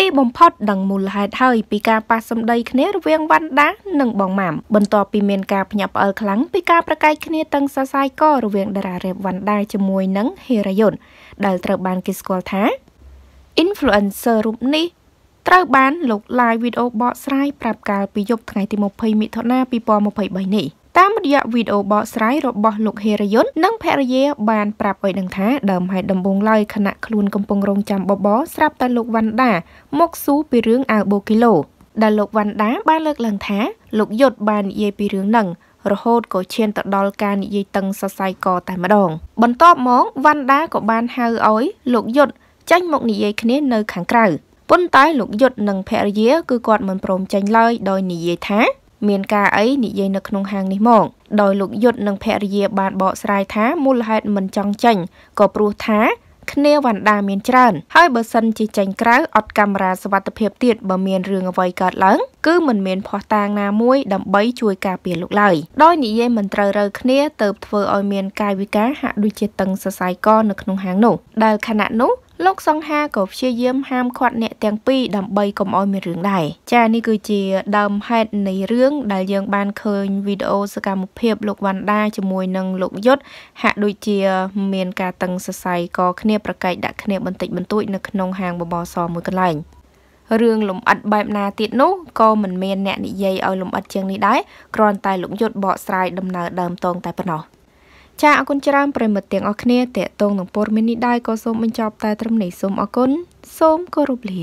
ទីបំផុតដឹងមូលហេតុហើយពីការប៉ះសម្ដីគ្នារវាងវណ្ណដានិងបងម៉ាំបន្ទាប់ពីមានការភ្ញាក់ផ្អើលខ្លាំងពីការប្រកែកគ្នាទាំងសរសៃករវាងតារារ៉េបវណ្ណដាជាមួយនឹងហេរ៉ាយុនដែលត្រូវបានគេស្គាល់ថា influencer រូបនេះត្រូវបានលោកឡាយវីដេអូបកស្រាយប្រាប់កាលពីយប់ថ្ងៃទី20មិថុនា2023នេះរយៈវីដេអូបកស្រាយរបស់លោកហេរយុននិងភរិយាបានប្រាប់ឲ្យដឹងថាដើមហេតុដំបូងឡើយគណៈខ្លួនកំពុងរងចាំបបស្រាប់តែលោកវ៉ាន់ដា មកស៊ូពីរឿងអាវបូគីឡូដែលលោកវ៉ាន់ដា បានលើកឡើងថាលោកយុទ្ធបាននិយាយពីរឿងហ្នឹងរហូតក៏ឈានទៅដល់ការនិយាយតឹងសរសៃកតែម្ដង បន្ទាប់មកវ៉ាន់ដាក៏បានហៅឲ្យលោកយុទ្ធចេញមកនិយាយគ្នានៅខាងក្រៅប៉ុន្តែលោកយុទ្ធនិងភរិយាគឺគាត់មិនព្រមចេញឡើយដោយនិយាយថាមានការអីនិយាយនៅក្នុងហាងនេះមកដោយលោកយុទ្ធនិងភរិយាបានបកស្រាយថាមូលហេតុមិនចង់ចេញក៏ព្រោះថា គ្នាវណ្ដាមានច្រើនហើយបើសិនជាចេញក្រៅអត់កាមេរ៉ាសវត្ថិភាពទៀតបើមានរឿងអ្វីកើតឡើង គឺមិនមានភ័ស្តុតាងណាមួយដើម្បីជួយការពារលោកឡើយដោយនិយាយមិនត្រូវរើគ្នាទៅធ្វើឲ្យមានកាយវិការហាក់ដូចជាតឹងសរសៃកនៅក្នុងហាងនោះដែលខណៈនោះលោកសង្ហាក៏ព្យាយាមហាមឃាត់អ្នក ទាំងពីរដើម្បីកុំឲ្យមានរឿងដែរចានេះគឺជាដើមហេតុនៃរឿងដែលយើង បានឃើញវីដេអូសកម្មភាពលោកវ៉ាន់ដាជាមួយនឹងលោកយុទ្ធហាក់ដូចជាមានការតឹងសរសៃកគ្នាប្រកែកដាក់គ្នាបន្តិចបន្តួចនៅក្នុងហាងបបរសមួយកន្លែងរឿងលំអិតបែបណាទៀតនោះក៏មិនមានអ្នកនិយាយឲ្យលំអិតជាងនេះដែរគ្រាន់តែលោកយុទ្ធបកស្រាយដំណើរដើមតងតែប៉ុណ្ណោះចាអរគុណច្រើនប្រិមិត្តទាំងអស់គ្នាតេតងនឹងពរមាននេះដែរក៏សូមបញ្ចប់តែត្រឹមនេះសូមអរគុណសូមគោរពលា